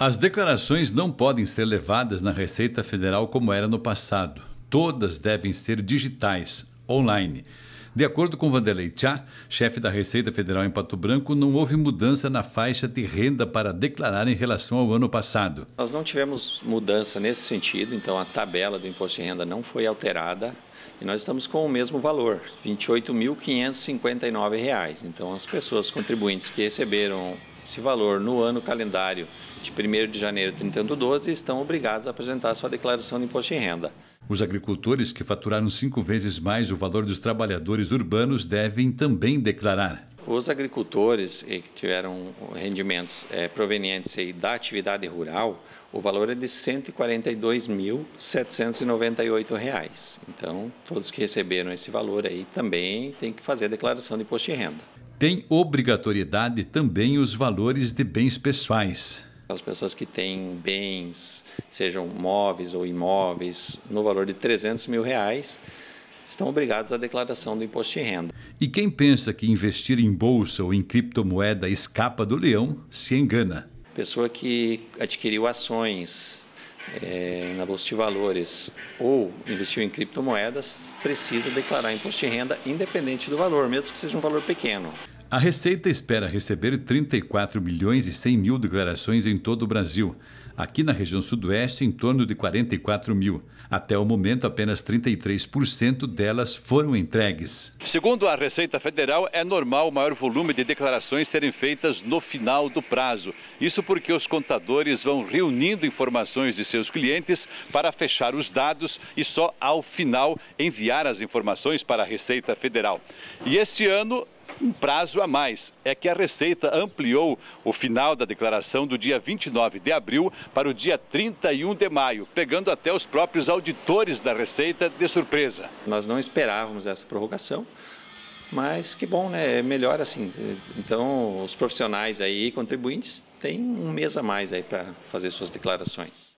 As declarações não podem ser levadas na Receita Federal como era no passado. Todas devem ser digitais, online. De acordo com Vanderlei Tchá, chefe da Receita Federal em Pato Branco, não houve mudança na faixa de renda para declarar em relação ao ano passado. Nós não tivemos mudança nesse sentido, então a tabela do imposto de renda não foi alterada e nós estamos com o mesmo valor, R$ 28.559. Então as pessoas contribuintes que receberam esse valor no ano calendário de 1 de janeiro de 31 do 12 estão obrigados a apresentar sua declaração de imposto de renda. Os agricultores que faturaram cinco vezes mais o valor dos trabalhadores urbanos devem também declarar. Os agricultores que tiveram rendimentos eh, provenientes da atividade rural, o valor é de R$ 142.798. Então, todos que receberam esse valor aí também têm que fazer a declaração de imposto de renda tem obrigatoriedade também os valores de bens pessoais. As pessoas que têm bens, sejam móveis ou imóveis, no valor de 300 mil reais, estão obrigados à declaração do imposto de renda. E quem pensa que investir em bolsa ou em criptomoeda escapa do leão, se engana. Pessoa que adquiriu ações é, na bolsa de valores ou investiu em criptomoedas precisa declarar imposto de renda independente do valor, mesmo que seja um valor pequeno. A Receita espera receber 34 milhões e 100 mil declarações em todo o Brasil. Aqui na região sudoeste, em torno de 44 mil. Até o momento, apenas 33% delas foram entregues. Segundo a Receita Federal, é normal o maior volume de declarações serem feitas no final do prazo. Isso porque os contadores vão reunindo informações de seus clientes para fechar os dados e só ao final enviar as informações para a Receita Federal. E este ano, um prazo a mais. É que a Receita ampliou o final da declaração do dia 29 de abril para o dia 31 de maio, pegando até os próprios auditores da Receita de surpresa. Nós não esperávamos essa prorrogação. Mas que bom, né? É melhor assim. Então, os profissionais aí, contribuintes, têm um mês a mais aí para fazer suas declarações.